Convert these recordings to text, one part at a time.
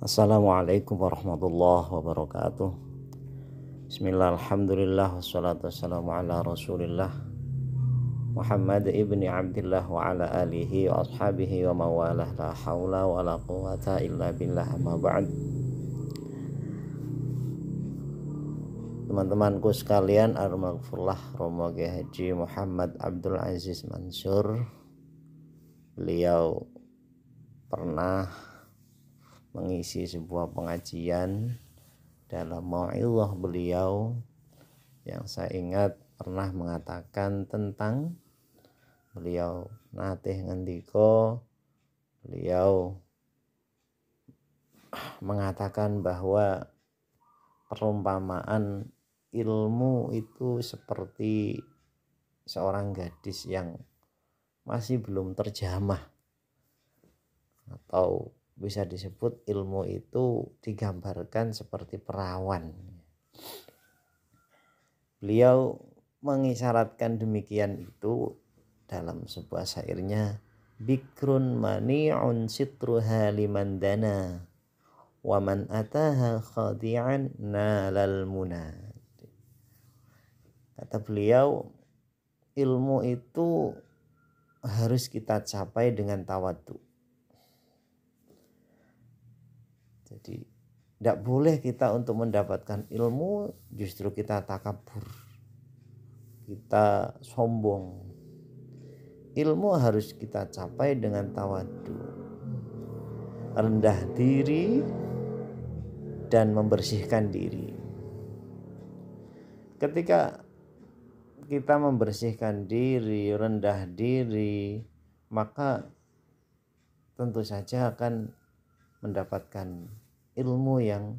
Assalamualaikum warahmatullahi wabarakatuh Bismillah alhamdulillah Wassalatu wassalamu ala rasulillah Muhammad ibni abdillah Wa ala alihi wa ashabihi wa mawalah La hawla wa la quwata illa billah amma ba'd Teman-temanku sekalian Armagfurlah Romo Haji Muhammad Abdul Aziz Mansur Beliau pernah mengisi sebuah pengajian dalam mau'illah beliau yang saya ingat pernah mengatakan tentang beliau natih ngendiko beliau mengatakan bahwa perumpamaan ilmu itu seperti seorang gadis yang masih belum terjamah atau bisa disebut ilmu itu digambarkan seperti perawan. Beliau mengisyaratkan demikian itu dalam sebuah syairnya Bikrun mani'un sitruha liman dana wa man ataha khadi'an nalal muna. Kata beliau ilmu itu harus kita capai dengan tawaduk Jadi tidak boleh kita untuk mendapatkan ilmu justru kita takabur. Kita sombong. Ilmu harus kita capai dengan tawadu. Rendah diri dan membersihkan diri. Ketika kita membersihkan diri, rendah diri, maka tentu saja akan mendapatkan ilmu yang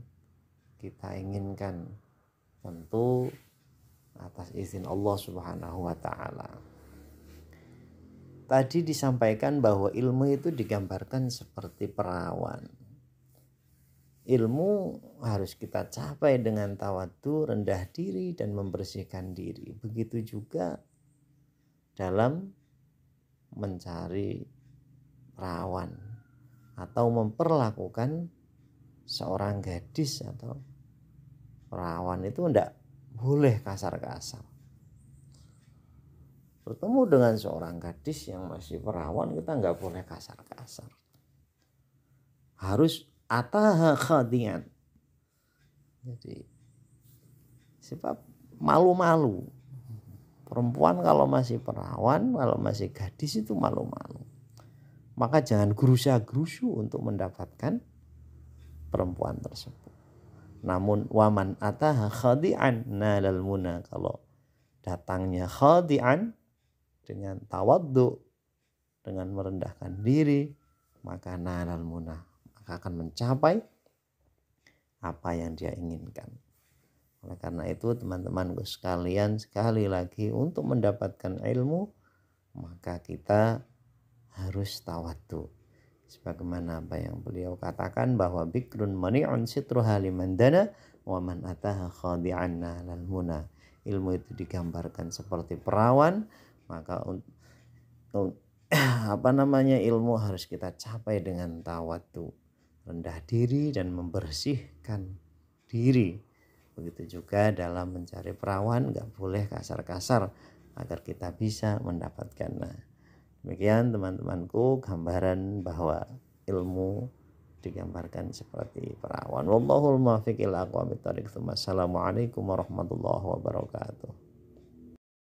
kita inginkan tentu atas izin Allah Subhanahu wa taala. Tadi disampaikan bahwa ilmu itu digambarkan seperti perawan. Ilmu harus kita capai dengan tawadu, rendah diri dan membersihkan diri. Begitu juga dalam mencari perawan atau memperlakukan seorang gadis atau perawan itu tidak boleh kasar-kasar. Bertemu dengan seorang gadis yang masih perawan kita nggak boleh kasar-kasar. Harus ataha khadian. Jadi sebab malu-malu. Perempuan kalau masih perawan, kalau masih gadis itu malu-malu. Maka jangan gerusa-gerusu untuk mendapatkan perempuan tersebut. Namun waman ataha khadi'an nalal muna kalau datangnya khadi'an dengan tawaddu dengan merendahkan diri maka nalal muna maka akan mencapai apa yang dia inginkan. Oleh karena itu teman teman sekalian sekali lagi untuk mendapatkan ilmu maka kita harus tawadu. Sebagaimana apa yang beliau katakan bahwa bikrun mani'un sitruha liman dana wa man ataha khadi'anna lal muna. Ilmu itu digambarkan seperti perawan, maka apa namanya ilmu harus kita capai dengan tawadu rendah diri dan membersihkan diri. Begitu juga dalam mencari perawan, nggak boleh kasar-kasar agar kita bisa mendapatkan. Demikian teman-temanku gambaran bahwa ilmu digambarkan seperti perawan. Wallahul muwaffiq ila aqwamit thoriq. Wassalamualaikum warahmatullahi wabarakatuh.